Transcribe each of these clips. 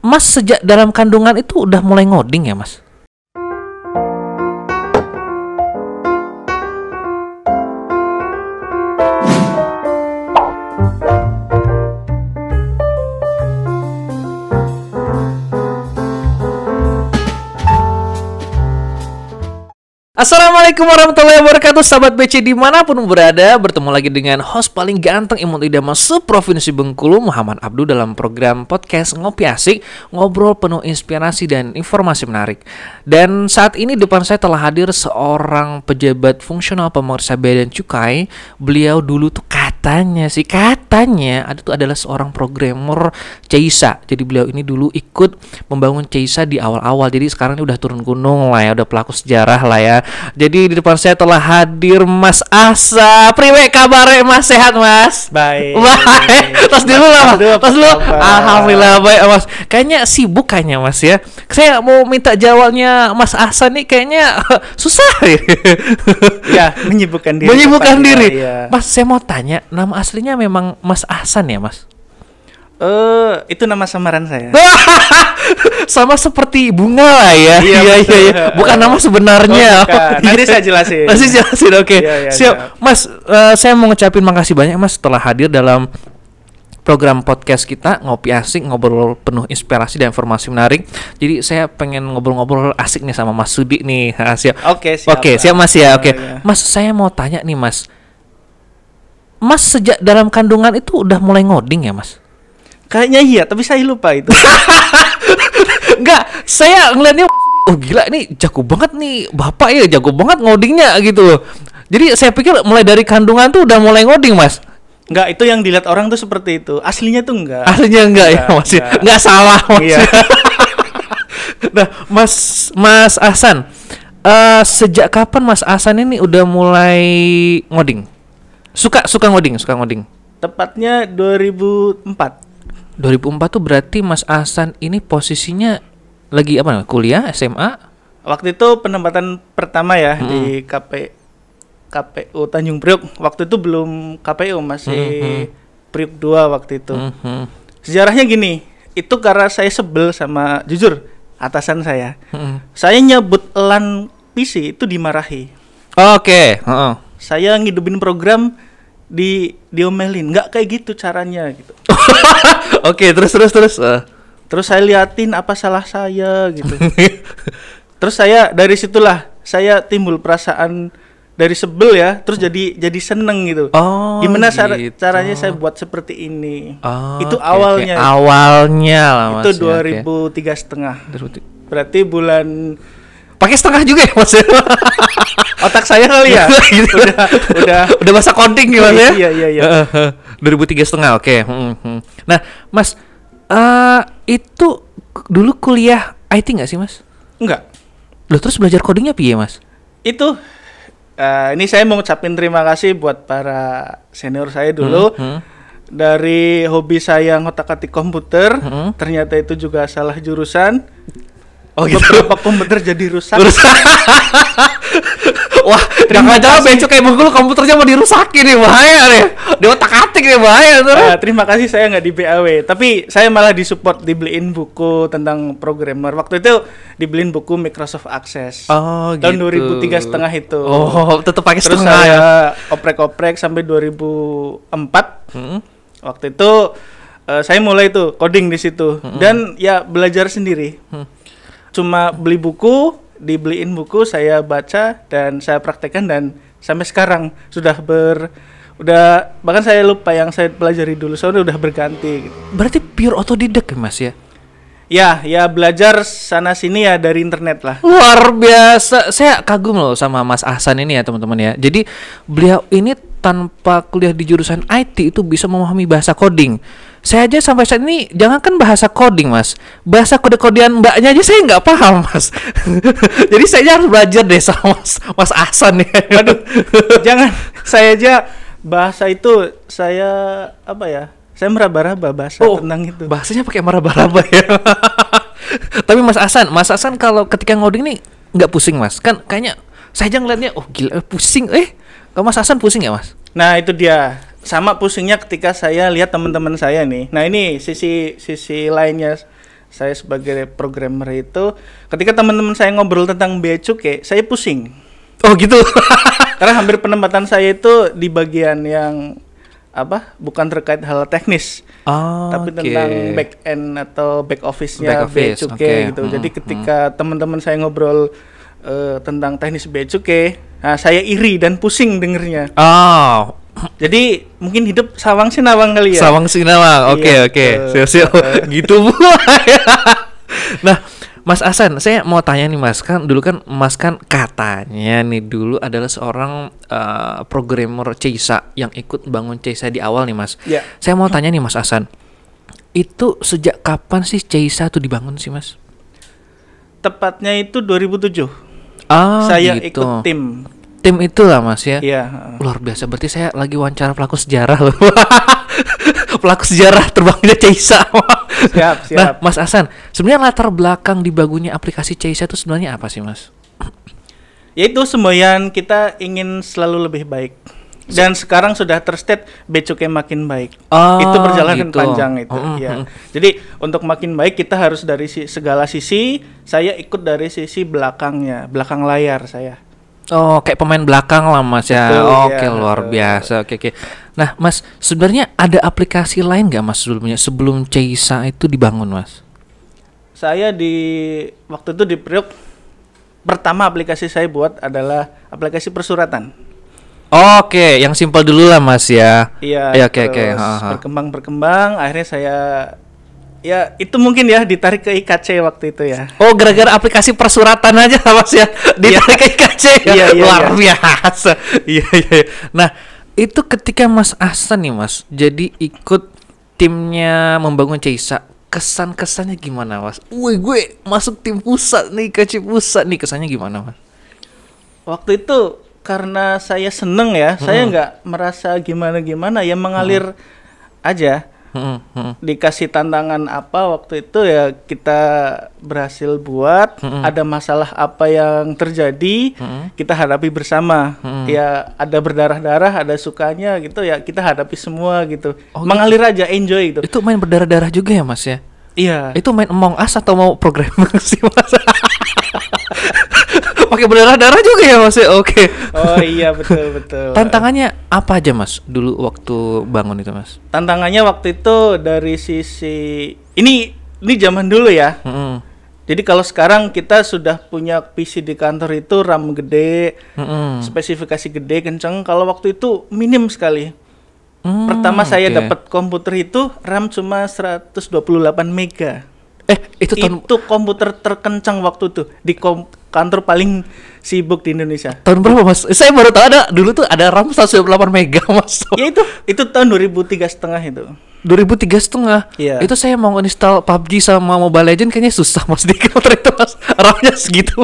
Mas sejak dalam kandungan itu udah mulai ngoding ya Mas? Assalamualaikum warahmatullahi wabarakatuh Sahabat BC dimanapun berada Bertemu lagi dengan host paling ganteng Imut Idama Provinsi Bengkulu Muhammad Abdu dalam program podcast Ngopi Asik Ngobrol penuh inspirasi dan informasi menarik Dan saat ini depan saya telah hadir seorang pejabat fungsional pemeriksa bea dan cukai Beliau dulu tuh katanya sih katanya ada tuh adalah seorang programmer Ceisa jadi beliau ini dulu ikut membangun Ceisa di awal-awal jadi sekarang ini udah turun gunung lah ya udah pelaku sejarah lah ya jadi di depan saya telah hadir Mas Asa priwe kabar Mas sehat Mas baik baik tas dulu lah tas dulu alhamdulillah baik Mas kayaknya sibuk kayaknya Mas ya saya mau minta jawabnya Mas Asa nih kayaknya susah ya menyibukkan diri menyibukkan diri Mas saya mau tanya nama aslinya memang Mas Ahsan ya, Mas? Eh, uh, itu nama samaran saya. Sama seperti bunga lah ya. Iya, iya, iya, iya. Bukan nama sebenarnya. Oh, bukan. Iya. Nanti saya jelasin. Nanti jelasin, oke. Okay. Iya, iya, Siap. Iya. Mas, uh, saya mau ngucapin makasih banyak Mas setelah hadir dalam program podcast kita ngopi asik ngobrol penuh inspirasi dan informasi menarik. Jadi saya pengen ngobrol-ngobrol asik nih sama Mas Sudi nih. Siap. Oke, siap. Oke, siap Mas ya. Oke. Okay. Iya, iya. Mas, saya mau tanya nih Mas Mas sejak dalam kandungan itu udah mulai ngoding ya Mas? Kayaknya iya, tapi saya lupa itu. Enggak, saya ngeliatnya oh gila ini jago banget nih bapak ya jago banget ngodingnya gitu loh. Jadi saya pikir mulai dari kandungan tuh udah mulai ngoding mas. Enggak, itu yang dilihat orang tuh seperti itu. Aslinya tuh enggak. Aslinya enggak, ya, enggak ya mas. Enggak, enggak salah mas. Iya. Ya? nah, mas Mas Asan uh, eh, sejak kapan Mas Asan ini udah mulai ngoding? Suka suka ngoding, suka ngoding. Tepatnya 2004. 2004 tuh berarti Mas Hasan ini posisinya lagi apa namanya? Kuliah, SMA? Waktu itu penempatan pertama ya hmm. di KP KPU Tanjung Priok. Waktu itu belum KPU, masih hmm, hmm. Priok 2 waktu itu. Hmm, Sejarahnya gini, itu karena saya sebel sama jujur atasan saya. Hmm. Saya nyebut LAN PC itu dimarahi. Oke, okay. uh -uh saya ngidupin program di diomelin nggak kayak gitu caranya gitu oke okay, terus terus terus uh. terus saya liatin apa salah saya gitu terus saya dari situlah saya timbul perasaan dari sebel ya terus oh. jadi jadi seneng gitu oh, gimana cara gitu. caranya saya buat seperti ini oh, itu okay, awalnya okay. awalnya lah itu dua ribu tiga setengah berarti bulan pakai setengah juga ya mas otak saya kali ya gitu. udah udah udah masa konting gimana ya iya iya iya dua ribu tiga setengah oke hmm, hmm. nah mas uh, itu dulu kuliah IT nggak sih mas Enggak lo terus belajar codingnya piye mas itu uh, ini saya mau ngucapin terima kasih buat para senior saya dulu hmm, hmm dari hobi saya ngotak-atik komputer, hmm. ternyata itu juga salah jurusan. Oh gitu. Beberapa komputer jadi rusak. rusak. Wah, terima jangan jangan kayak mungkin komputernya mau dirusakin nih bahaya nih. Di otak atik nih bahaya tuh. Uh, terima kasih saya nggak di BAW, tapi saya malah disupport dibeliin buku tentang programmer. Waktu itu dibeliin buku Microsoft Access. Oh, tahun gitu. Tahun 2003 setengah itu. Oh, tetap pakai Terus setengah saya ya. oprek-oprek sampai 2004. Hmm? Waktu itu uh, saya mulai tuh coding di situ hmm. dan ya belajar sendiri. Hmm cuma beli buku dibeliin buku saya baca dan saya praktekkan dan sampai sekarang sudah ber udah bahkan saya lupa yang saya pelajari dulu soalnya udah berganti gitu. berarti pure otodidak ya mas ya Ya, ya belajar sana sini ya dari internet lah. Luar biasa. Saya kagum loh sama Mas Ahsan ini ya, teman-teman ya. Jadi beliau ini tanpa kuliah di jurusan IT itu bisa memahami bahasa coding saya aja sampai saat ini jangankan bahasa coding mas bahasa kode-kodean mbaknya aja saya nggak paham mas jadi saya aja harus belajar deh sama mas mas Asan ya aduh jangan saya aja bahasa itu saya apa ya saya meraba-raba bahasa oh, tentang itu bahasanya pakai meraba-raba ya tapi mas Asan mas Asan kalau ketika ngoding nih nggak pusing mas kan kayaknya saya aja ngeliatnya oh gila pusing eh kalau mas Asan pusing ya mas nah itu dia sama pusingnya ketika saya lihat teman-teman saya nih. Nah, ini sisi sisi lainnya saya sebagai programmer itu ketika teman-teman saya ngobrol tentang bea cukai, ya, saya pusing. Oh, gitu. Karena hampir penempatan saya itu di bagian yang apa? Bukan terkait hal teknis. Oh, tapi okay. tentang back end atau back office-nya back office, cukai ya, okay. gitu. Hmm, Jadi hmm. ketika hmm. teman-teman saya ngobrol uh, tentang teknis bea cukai. Ya, nah, saya iri dan pusing dengernya. Oh, jadi mungkin hidup sawang sinawang kali ya. Sawang sinawang. Oke, iya, oke. Okay. sio gitu, Bu. Ya. nah, Mas Asan, saya mau tanya nih Mas, kan dulu kan Mas kan katanya nih dulu adalah seorang uh, programmer CISA yang ikut bangun CISA di awal nih Mas. Yeah. Saya mau tanya nih Mas Asan, itu sejak kapan sih CISA itu dibangun sih Mas? Tepatnya itu 2007. Ah, saya gitu. ikut tim tim itu lah mas ya. Iya. Luar biasa. Berarti saya lagi wawancara pelaku sejarah loh. pelaku sejarah terbangnya Ceisa. siap, nah, siap. Nah, Mas Hasan, sebenarnya latar belakang dibangunnya aplikasi Ceisa itu sebenarnya apa sih, Mas? Yaitu semboyan kita ingin selalu lebih baik. Dan sekarang sudah terstate becuknya makin baik. Oh, itu perjalanan gitu. panjang itu. Mm -hmm. ya. Jadi untuk makin baik kita harus dari segala sisi. Saya ikut dari sisi belakangnya, belakang layar saya. Oh, kayak pemain belakang lah Mas ya. Betul, iya. Oke, okay, luar biasa. Oke, oke. Nah, Mas, sebenarnya ada aplikasi lain nggak Mas sebelumnya sebelum Ceisa itu dibangun, Mas? Saya di waktu itu di Priok pertama aplikasi saya buat adalah aplikasi persuratan. Oh, oke, okay. yang simpel dulu lah Mas ya. Iya. iya oke, oke. Berkembang berkembang, akhirnya saya Ya itu mungkin ya ditarik ke IKC waktu itu ya. Oh gara-gara aplikasi persuratan aja mas ya iya. ditarik ke IKC ya. Iya, iya. Luar biasa. Iya iya. Nah itu ketika Mas Ahsan nih Mas jadi ikut timnya membangun cisa kesan-kesannya gimana Mas? Woi gue masuk tim pusat nih IKC pusat nih kesannya gimana Mas? Waktu itu karena saya seneng ya hmm. saya nggak merasa gimana-gimana ya mengalir hmm. aja Hmm, Dikasih tantangan apa waktu itu ya kita berhasil buat. Hmm. Ada masalah apa yang terjadi hmm. kita hadapi bersama. Hmm. Ya ada berdarah darah, ada sukanya gitu ya kita hadapi semua gitu. Oh, Mengalir gitu. aja, enjoy itu Itu main berdarah darah juga ya mas ya? Iya. Itu main Among Us atau mau program sih mas? pakai berdarah darah juga ya mas oke okay. oh iya betul betul tantangannya apa aja mas dulu waktu bangun itu mas tantangannya waktu itu dari sisi ini ini zaman dulu ya mm -hmm. Jadi kalau sekarang kita sudah punya PC di kantor itu RAM gede, mm-hmm. spesifikasi gede, kenceng. Kalau waktu itu minim sekali. Mm, Pertama saya okay. dapat komputer itu RAM cuma 128 mega. Eh, itu tahun itu komputer terkencang waktu itu di kom kantor paling sibuk di Indonesia. Tahun berapa, Mas? Saya baru tahu ada dulu tuh ada RAM 128 mega, Mas. Ya itu, itu tahun 2003 setengah itu. 2003 setengah. Iya. Itu saya mau install PUBG sama Mobile Legend kayaknya susah Mas di komputer itu Mas. RAM-nya segitu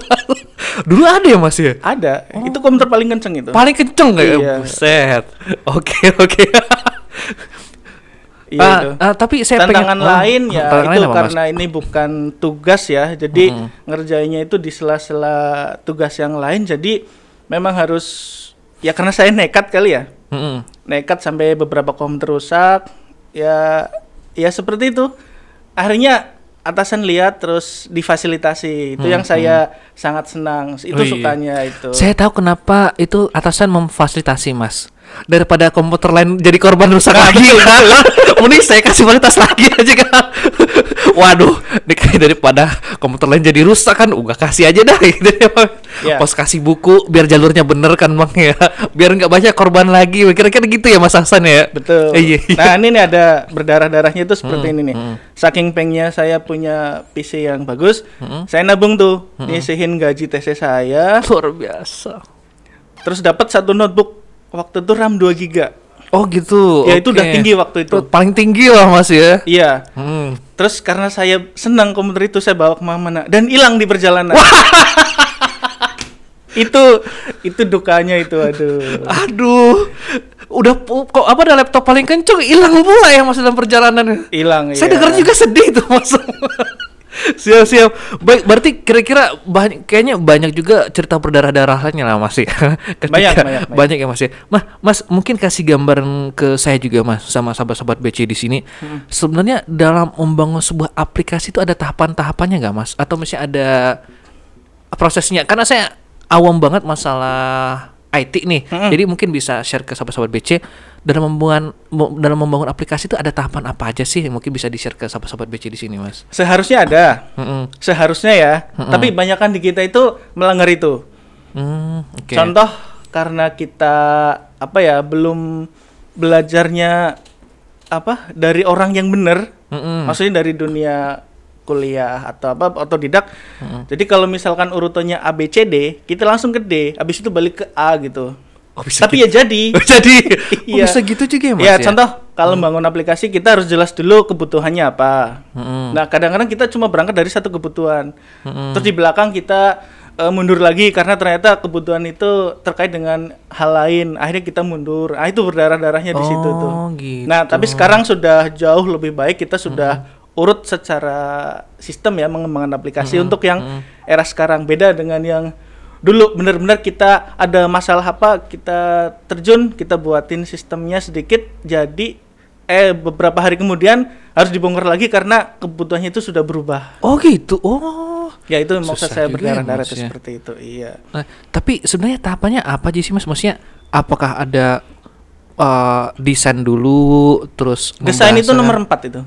Dulu ada ya Mas ya? Ada. Oh. Itu komputer paling kenceng itu. Paling kenceng kayak iya. buset. Oke, oke. Iya ah, itu. Ah, tapi saya tantangan pengen, oh, lain oh, ya tantangan itu lain apa, karena mas? ini bukan tugas ya. Jadi hmm. ngerjainnya itu di sela-sela tugas yang lain. Jadi memang harus ya karena saya nekat kali ya. Hmm. Nekat sampai beberapa komputer rusak. Ya ya seperti itu. Akhirnya atasan lihat terus difasilitasi itu hmm, yang saya sangat senang itu oh, iya. sukanya itu saya tahu kenapa itu atasan memfasilitasi mas daripada komputer lain jadi korban rusak nah, lagi kan mending saya kasih kualitas lagi aja kan waduh ini daripada komputer lain jadi rusak kan udah kasih aja dah gitu yeah. pos kasih buku biar jalurnya bener kan bang ya biar nggak banyak korban lagi kira-kira gitu ya mas Hasan ya betul iya, iya. nah ini nih ada berdarah darahnya tuh seperti hmm, ini nih hmm. saking pengnya saya punya PC yang bagus hmm. saya nabung tuh hmm. nyisihin gaji TC saya luar biasa terus dapat satu notebook waktu itu RAM 2 giga. Oh gitu. Ya okay. itu udah tinggi waktu itu. Paling tinggi lah mas ya. Iya. Hmm. Terus karena saya senang komputer itu saya bawa kemana-mana dan hilang di perjalanan. itu itu dukanya itu aduh. aduh. Udah kok apa ada laptop paling kenceng hilang pula ya mas dalam perjalanan. Hilang. Saya iya. dengar juga sedih tuh mas siap siap baik berarti kira-kira banyak kayaknya banyak juga cerita berdarah darahannya lah masih. Ya. banyak, banyak, banyak banyak ya mas ya. mas mas mungkin kasih gambaran ke saya juga mas sama sahabat-sahabat BC di sini hmm. sebenarnya dalam membangun sebuah aplikasi itu ada tahapan-tahapannya nggak mas atau mesti ada prosesnya karena saya awam banget masalah IT nih hmm. jadi mungkin bisa share ke sahabat-sahabat BC dalam membangun dalam membangun aplikasi itu ada tahapan apa aja sih mungkin bisa di share ke sahabat-sahabat BC di sini mas? Seharusnya ada, Mm-mm. seharusnya ya. Mm-mm. Tapi banyakkan di kita itu melanggar itu. Mm, okay. Contoh karena kita apa ya belum belajarnya apa dari orang yang benar, Mm-mm. maksudnya dari dunia kuliah atau apa atau Mm Jadi kalau misalkan urutannya A B C D, kita langsung ke D, habis itu balik ke A gitu. Oh, bisa Tapi ya gitu. ya jadi. Oh, jadi. Oh, iya. bisa gitu juga ya, Mas. Ya, ya? contoh kalau hmm. bangun aplikasi kita harus jelas dulu kebutuhannya apa. Hmm. Nah, kadang-kadang kita cuma berangkat dari satu kebutuhan. Hmm. Terus di belakang kita uh, mundur lagi karena ternyata kebutuhan itu terkait dengan hal lain. Akhirnya kita mundur. Ah, itu berdarah-darahnya di oh, situ tuh. Oh, gitu. Nah, tapi sekarang sudah jauh lebih baik kita sudah hmm urut secara sistem ya mengembangkan aplikasi hmm, untuk yang hmm. era sekarang beda dengan yang dulu benar-benar kita ada masalah apa kita terjun kita buatin sistemnya sedikit jadi eh beberapa hari kemudian harus dibongkar lagi karena kebutuhannya itu sudah berubah. Oh gitu. Oh. Ya itu maksud saya berdarah-darah ya, seperti itu. Iya. Nah, tapi sebenarnya tahapannya apa sih Mas? Maksudnya apakah ada uh, desain dulu terus desain itu nomor eh, empat itu.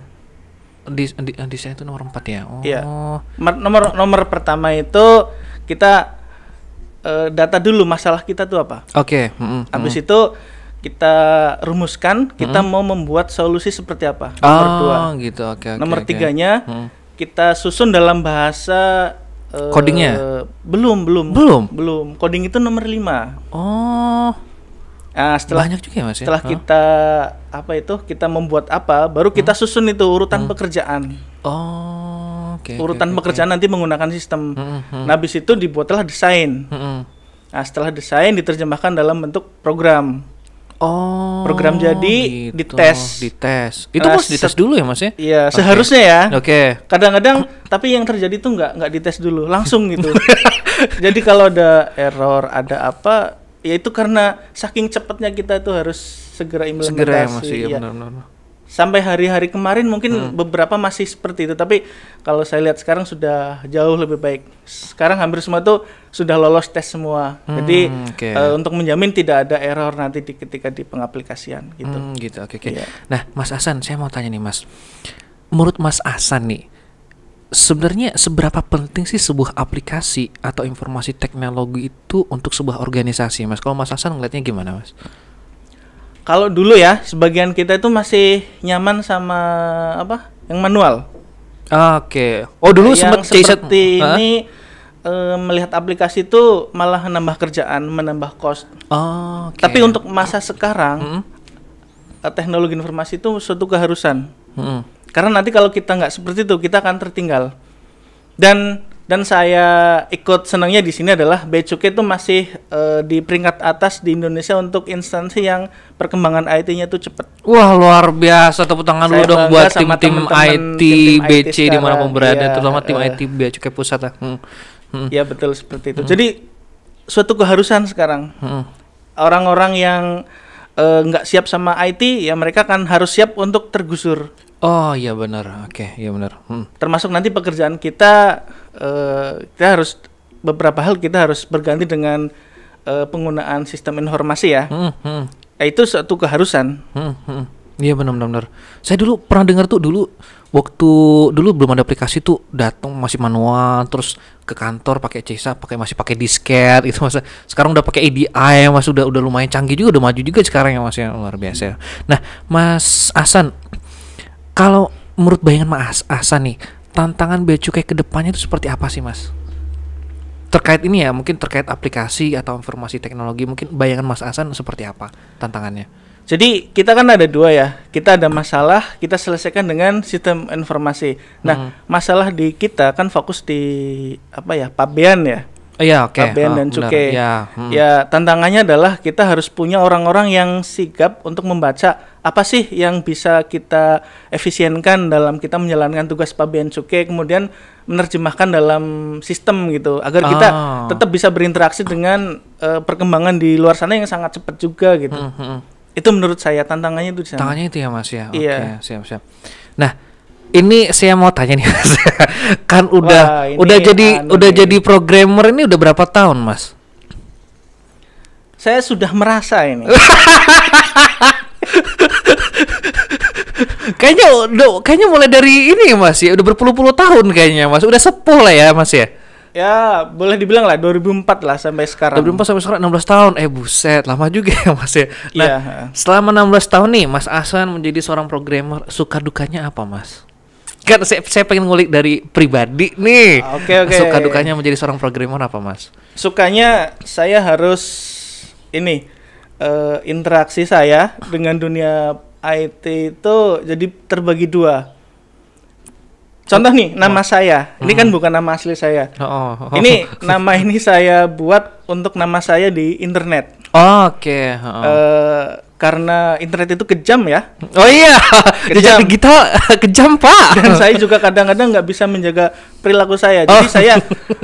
Eh, desain itu nomor empat ya. Iya. Oh. Iya. Nomor nomor pertama itu kita Eh, data dulu masalah kita tuh apa. Oke. Okay. Mm -hmm. Habis itu kita rumuskan kita hmm. mau membuat solusi seperti apa ah, nomor oh, dua gitu oke okay, okay, nomor okay. tiganya hmm. kita susun dalam bahasa uh, codingnya belum belum belum belum coding itu nomor lima oh nah, setelah banyak juga ya mas ya? setelah oh. kita apa itu kita membuat apa baru kita hmm? susun itu urutan hmm. pekerjaan oh okay, urutan okay, pekerjaan nanti menggunakan sistem. Mm hmm. Nah, habis itu dibuatlah desain. Hmm, hmm, Nah, setelah desain diterjemahkan dalam bentuk program. Oh. Program jadi gitu. dites. Dites. Itu harus nah, dites dulu ya Mas ya? Iya, okay. seharusnya ya. Oke. Okay. Kadang-kadang tapi yang terjadi tuh nggak nggak dites dulu, langsung gitu. jadi kalau ada error, ada apa, ya itu karena saking cepatnya kita itu harus segera implementasi. Segera ya Mas, ya, iya ya. benar-benar sampai hari-hari kemarin mungkin hmm. beberapa masih seperti itu tapi kalau saya lihat sekarang sudah jauh lebih baik sekarang hampir semua itu sudah lolos tes semua hmm, jadi okay. uh, eh, untuk menjamin tidak ada error nanti di, ketika di pengaplikasian gitu hmm, gitu oke okay, iya. okay. yeah. nah Mas Hasan saya mau tanya nih Mas menurut Mas Hasan nih sebenarnya seberapa penting sih sebuah aplikasi atau informasi teknologi itu untuk sebuah organisasi Mas kalau Mas Hasan ngelihatnya gimana Mas kalau dulu ya sebagian kita itu masih nyaman sama apa yang manual ah, oke okay. oh dulu sempat seperti ini e, melihat aplikasi itu malah nambah kerjaan menambah cost oh, ah, okay. tapi untuk masa sekarang hmm? Eh, teknologi informasi itu suatu keharusan hmm. karena nanti kalau kita nggak seperti itu kita akan tertinggal dan dan saya ikut senangnya di sini adalah Becuke itu masih uh, di peringkat atas di Indonesia untuk instansi yang perkembangan IT-nya itu cepat. Wah luar biasa tepuk tangan dulu dong buat tim-tim IT, tim -tim BC dimanapun berada, ya, terutama tim uh, IT Becuke pusat. Hmm. Hmm. Ya betul seperti itu. Hmm. Jadi suatu keharusan sekarang hmm. orang-orang hmm. yang eh, nggak uh, siap sama IT ya mereka kan harus siap untuk tergusur. Oh iya benar, oke okay, iya benar. Hmm. Termasuk nanti pekerjaan kita uh, kita harus beberapa hal kita harus berganti dengan uh, penggunaan sistem informasi ya. Hmm, hmm. Eh, itu satu keharusan. Hmm, hmm. Iya benar-benar. Saya dulu pernah dengar tuh dulu waktu dulu belum ada aplikasi tuh datang masih manual terus ke kantor pakai cesa pakai masih pakai disket itu masa sekarang udah pakai EDI mas udah udah lumayan canggih juga udah maju juga sekarang ya mas ya. luar biasa. Ya. Nah mas Asan kalau menurut bayangan mas Asan nih tantangan bea cukai ke depannya itu seperti apa sih mas? Terkait ini ya mungkin terkait aplikasi atau informasi teknologi mungkin bayangan mas Asan seperti apa tantangannya? Jadi kita kan ada dua ya. Kita ada masalah, kita selesaikan dengan sistem informasi. Nah, hmm. masalah di kita kan fokus di apa ya? Pabean ya. Oh iya, oke. Okay. Aben oh, dan Cukai. Ya, hmm. ya, tantangannya adalah kita harus punya orang-orang yang sigap untuk membaca apa sih yang bisa kita efisienkan dalam kita menjalankan tugas Pabean Cukai, kemudian menerjemahkan dalam sistem gitu, agar kita oh. tetap bisa berinteraksi dengan uh, perkembangan di luar sana yang sangat cepat juga gitu. Hmm, hmm. Itu menurut saya tantangannya itu Tantangannya itu ya Mas ya. Iya. okay, siap-siap. Nah, ini saya mau tanya nih mas kan udah Wah, udah jadi aneh. udah jadi programmer ini udah berapa tahun mas saya sudah merasa ini kayaknya udah kayaknya mulai dari ini mas ya udah berpuluh-puluh tahun kayaknya mas udah sepuluh lah ya mas ya ya boleh dibilang lah 2004 lah sampai sekarang 2004 sampai sekarang 16 tahun eh buset lama juga ya mas ya nah yeah. selama 16 tahun nih mas Asan menjadi seorang programmer suka dukanya apa mas kan saya, saya pengen ngulik dari pribadi nih. Oke okay, oke. Okay. Suka dukanya menjadi seorang programmer apa mas? Sukanya saya harus ini uh, interaksi saya dengan dunia IT itu jadi terbagi dua. Contoh nih nama oh. saya, ini kan hmm. bukan nama asli saya. oh, oh, oh. Ini nama ini saya buat untuk nama saya di internet. Oke. Okay. Oh. Uh, karena internet itu kejam ya. Oh iya, kejam kita kejam pak. Dan saya juga kadang-kadang nggak bisa menjaga perilaku saya. Jadi oh. saya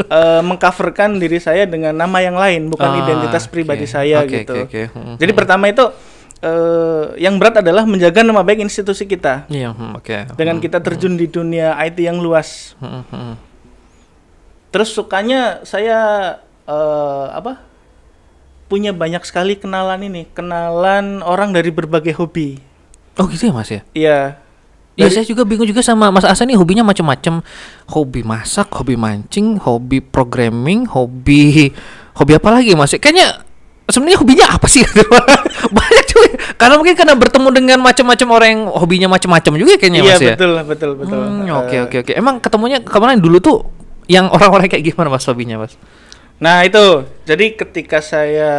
uh, mengcoverkan diri saya dengan nama yang lain, bukan ah, identitas okay. pribadi saya okay, gitu. Okay, okay. Hmm, Jadi hmm. pertama itu Uh, yang berat adalah menjaga nama baik institusi kita. Iya, yeah, hmm, oke. Okay. Dengan kita terjun di dunia IT yang luas. Terus sukanya saya uh, apa? punya banyak sekali kenalan ini, kenalan orang dari berbagai hobi. Oh gitu ya Mas ya? Iya. Iya saya juga bingung juga sama Mas Asa nih hobinya macam-macam. Hobi masak, hobi mancing, hobi programming, hobi hobi apa lagi Mas? Kayaknya sebenarnya hobinya apa sih? Banyak juga. Karena mungkin karena bertemu dengan macam-macam orang yang hobinya macam-macam juga kayaknya iya, Mas ya. Iya betul, betul, betul. Hmm, eh. Oke, oke, oke. Emang ketemunya kemarin dulu tuh yang orang-orang kayak gimana Mas hobinya Mas? Nah itu, jadi ketika saya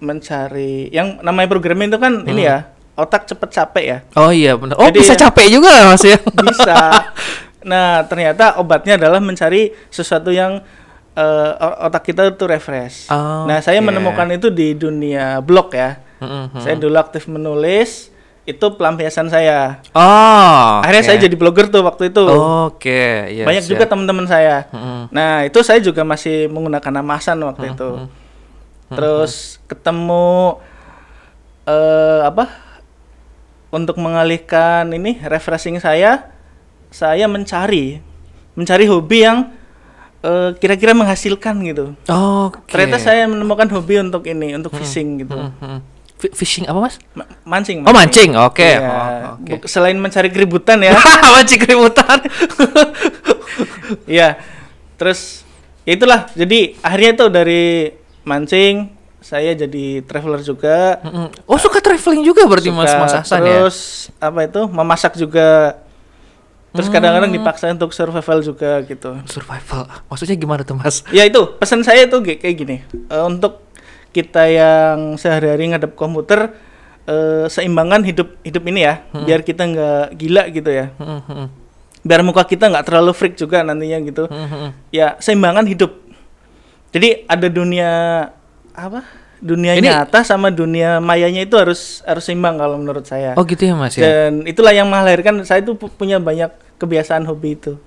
mencari yang namanya programming itu kan hmm. ini ya hmm. otak cepet capek ya. Oh iya benar. Oh jadi bisa ya, capek juga mas ya. bisa. Nah ternyata obatnya adalah mencari sesuatu yang uh, otak kita itu refresh. Oh, nah saya okay. menemukan itu di dunia blog ya. Mm-hmm. Saya dulu aktif menulis itu pelampiasan saya. Oh. Akhirnya okay. saya jadi blogger tuh waktu itu. Oke. Okay, iya, yes, Banyak yes. juga teman-teman saya. Mm-hmm. Nah itu saya juga masih menggunakan nama Hasan waktu mm-hmm. itu. Terus mm-hmm. ketemu uh, apa? Untuk mengalihkan ini refreshing saya, saya mencari mencari hobi yang uh, kira-kira menghasilkan gitu. Oh. Okay. Ternyata saya menemukan hobi untuk ini untuk fishing mm-hmm. gitu. Mm-hmm fishing apa mas? Mancing. Oh mancing, oke. Okay. Iya. Yeah. Oh, okay. Selain mencari keributan ya. mancing keributan. Iya. Terus ya itulah. Jadi akhirnya tuh dari mancing saya jadi traveler juga. Oh suka traveling juga berarti suka, mas Mas Hasan ya? terus, ya. apa itu memasak juga. Terus hmm. kadang-kadang hmm. dipaksa untuk survival juga gitu. Survival, maksudnya gimana tuh mas? Ya itu pesan saya tuh kayak gini. Eh, untuk kita yang sehari-hari ngadep komputer uh, eh, seimbangkan hidup hidup ini ya hmm. biar kita nggak gila gitu ya hmm, hmm. biar muka kita nggak terlalu freak juga nantinya gitu hmm, hmm, ya seimbangan hidup jadi ada dunia apa dunia ini... nyata sama dunia mayanya itu harus harus seimbang kalau menurut saya oh gitu ya mas ya dan itulah yang melahirkan saya itu punya banyak kebiasaan hobi itu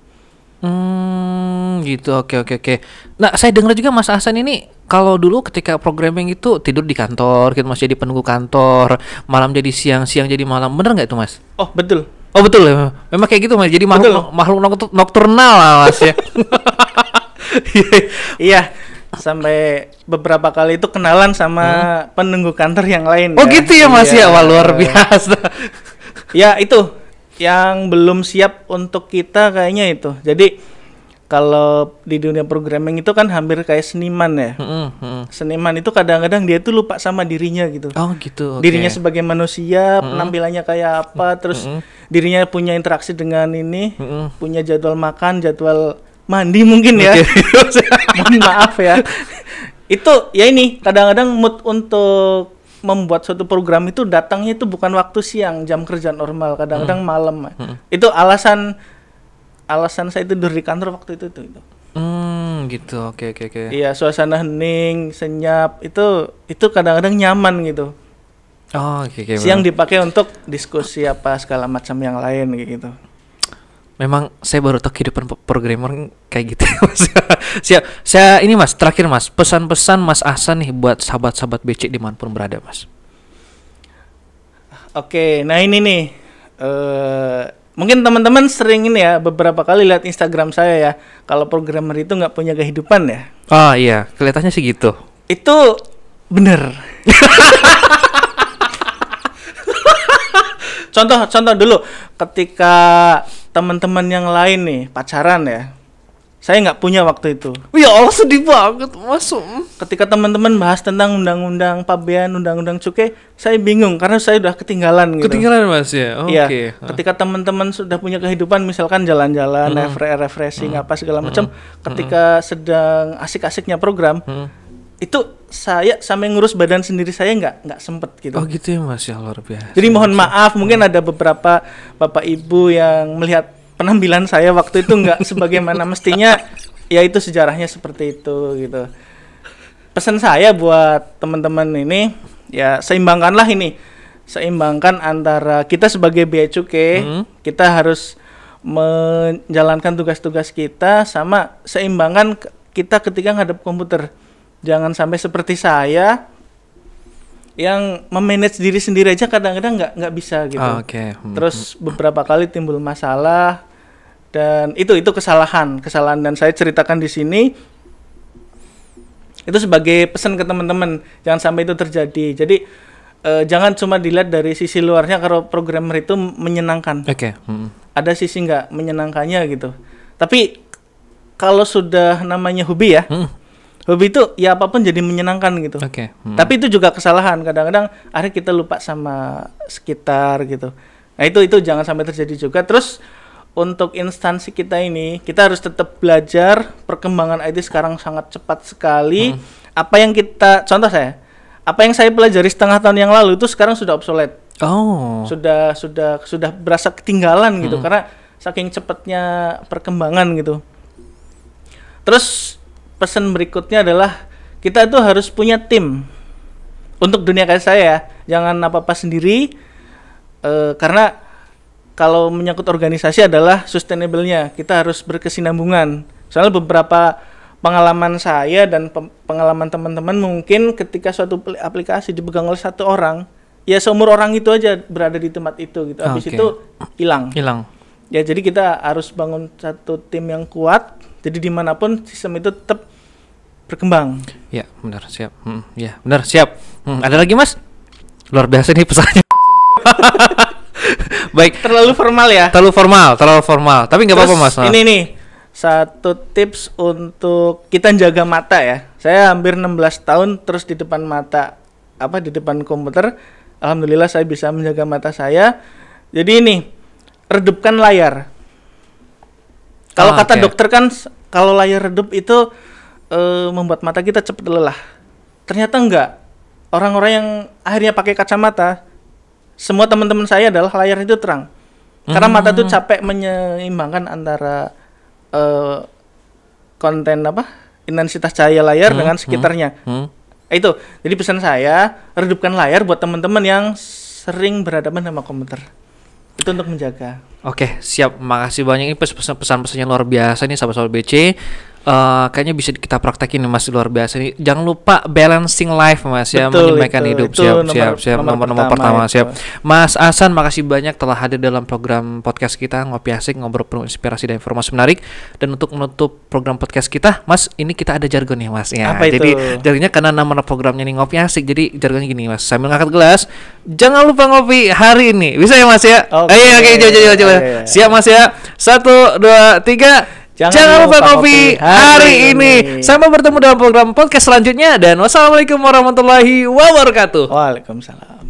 Hmm, gitu. Oke, oke, oke. Nah, saya dengar juga Mas Hasan ini kalau dulu ketika programming itu tidur di kantor, kita gitu, masih jadi penunggu kantor, malam jadi siang, siang jadi malam. Bener nggak itu Mas? Oh, betul. Oh, betul ya. Memang kayak gitu Mas. Jadi makhluk betul. makhluk nokturnal Mas ya. iya. sampai beberapa kali itu kenalan sama hmm? penunggu kantor yang lain. Oh, ya. gitu ya Mas ya. Iya. Wah, luar biasa. ya, itu yang belum siap untuk kita kayaknya itu. Jadi kalau di dunia programming itu kan hampir kayak seniman ya. Mm -hmm. Seniman itu kadang-kadang dia itu lupa sama dirinya gitu. Oh gitu. Okay. Dirinya sebagai manusia, mm -hmm. penampilannya kayak apa, hmm, terus mm -hmm. dirinya punya interaksi dengan ini, mm -hmm. punya jadwal makan, jadwal mandi mungkin ya. maaf ya. itu ya ini kadang-kadang mood untuk membuat suatu program itu datangnya itu bukan waktu siang jam kerja normal kadang-kadang hmm. malam hmm. itu alasan alasan saya itu dari kantor waktu itu itu, itu hmm gitu oke okay, oke okay, oke okay. iya suasana hening senyap itu itu kadang-kadang nyaman gitu oh oke okay, okay, siang dipakai untuk diskusi apa segala macam yang lain gitu memang saya baru tahu kehidupan programmer kayak gitu ya, siap saya ini mas terakhir mas pesan-pesan mas Ahsan nih buat sahabat-sahabat BC dimanapun berada mas oke nah ini nih uh, mungkin teman-teman sering ini ya beberapa kali lihat Instagram saya ya kalau programmer itu nggak punya kehidupan ya ah oh, iya kelihatannya sih gitu itu bener contoh contoh dulu ketika teman-teman yang lain nih pacaran ya saya nggak punya waktu itu ya Allah sedih banget masuk ketika teman-teman bahas tentang undang-undang pabean undang-undang cukai saya bingung karena saya udah ketinggalan gitu ketinggalan mas ya oh, ya, ketika teman-teman sudah punya kehidupan misalkan jalan-jalan -hmm. refreshing hmm. apa segala macam -hmm. ketika hmm. sedang asik-asiknya program hmm itu saya sampai ngurus badan sendiri saya nggak nggak sempet gitu. Oh gitu ya mas ya luar biasa. Jadi mohon maaf mungkin ada beberapa bapak ibu yang melihat penampilan saya waktu itu nggak sebagaimana mestinya. Ya itu sejarahnya seperti itu gitu. Pesan saya buat teman-teman ini ya seimbangkanlah ini, seimbangkan antara kita sebagai bea cukai hmm. kita harus menjalankan tugas-tugas kita sama seimbangkan kita ketika ngadep komputer jangan sampai seperti saya yang memanage diri sendiri aja kadang-kadang nggak nggak bisa gitu. Oh, ah, okay. hmm. Terus hmm. beberapa kali timbul masalah dan itu itu kesalahan kesalahan dan saya ceritakan di sini itu sebagai pesan ke teman-teman jangan sampai itu terjadi. Jadi eh, jangan cuma dilihat dari sisi luarnya kalau programmer itu menyenangkan. Oke. Okay. Hmm. Ada sisi nggak menyenangkannya gitu. Tapi kalau sudah namanya hobi ya. Hmm hobi itu ya apapun jadi menyenangkan gitu. Oke. Okay. Hmm. Tapi itu juga kesalahan. Kadang-kadang akhirnya kita lupa sama sekitar gitu. Nah itu itu jangan sampai terjadi juga. Terus untuk instansi kita ini kita harus tetap belajar perkembangan IT sekarang sangat cepat sekali. Hmm. Apa yang kita contoh saya, apa yang saya pelajari setengah tahun yang lalu itu sekarang sudah obsolete. Oh. Sudah sudah sudah berasa ketinggalan gitu hmm. karena saking cepatnya perkembangan gitu. Terus pesan berikutnya adalah kita itu harus punya tim untuk dunia kayak saya ya. jangan apa apa sendiri e, karena kalau menyangkut organisasi adalah sustainable-nya kita harus berkesinambungan soalnya beberapa pengalaman saya dan pe pengalaman teman-teman mungkin ketika suatu aplikasi dipegang oleh satu orang ya seumur orang itu aja berada di tempat itu gitu habis okay. itu hilang hilang ya jadi kita harus bangun satu tim yang kuat jadi dimanapun sistem itu tetap berkembang. Ya, benar, siap. Hmm, ya, benar, siap. Hmm, ada lagi, Mas? Luar biasa nih pesannya. Baik. Terlalu formal ya? Terlalu formal, terlalu formal. Tapi nggak apa-apa, Mas. Ini nih, satu tips untuk kita jaga mata ya. Saya hampir 16 tahun terus di depan mata apa di depan komputer. Alhamdulillah saya bisa menjaga mata saya. Jadi ini redupkan layar. Kalau oh, kata okay. dokter kan kalau layar redup itu uh, membuat mata kita cepat lelah. Ternyata enggak. Orang-orang yang akhirnya pakai kacamata, semua teman-teman saya adalah layar itu terang. Karena mata itu hmm. capek menyeimbangkan antara uh, konten apa intensitas cahaya layar hmm. dengan hmm, sekitarnya. Hmm. Hmm. Itu. Jadi pesan saya, redupkan layar buat teman-teman yang sering berhadapan sama komputer itu untuk menjaga. Oke, siap. Makasih banyak ini pesan-pesannya luar biasa nih sahabat-sahabat BC uh, kayaknya bisa kita praktekin nih mas luar biasa nih jangan lupa balancing life mas ya Betul, menyemaikan hidup itu siap nomor, siap siap nomor nomor, nomor pertama, pertama siap mas Asan makasih banyak telah hadir dalam program podcast kita ngopi asik ngobrol penuh inspirasi dan informasi menarik dan untuk menutup program podcast kita mas ini kita ada jargon nih mas ya Apa jadi jargonnya karena nama programnya nih ngopi asik jadi jargonnya gini mas sambil ngangkat gelas jangan lupa ngopi hari ini bisa ya mas ya oke iya, oke okay, coba coba coba siap mas ya satu dua tiga Jangan, Jangan lupa, kopi hari ini. ini. Sampai bertemu dalam program podcast selanjutnya dan wassalamualaikum warahmatullahi wabarakatuh. Waalaikumsalam.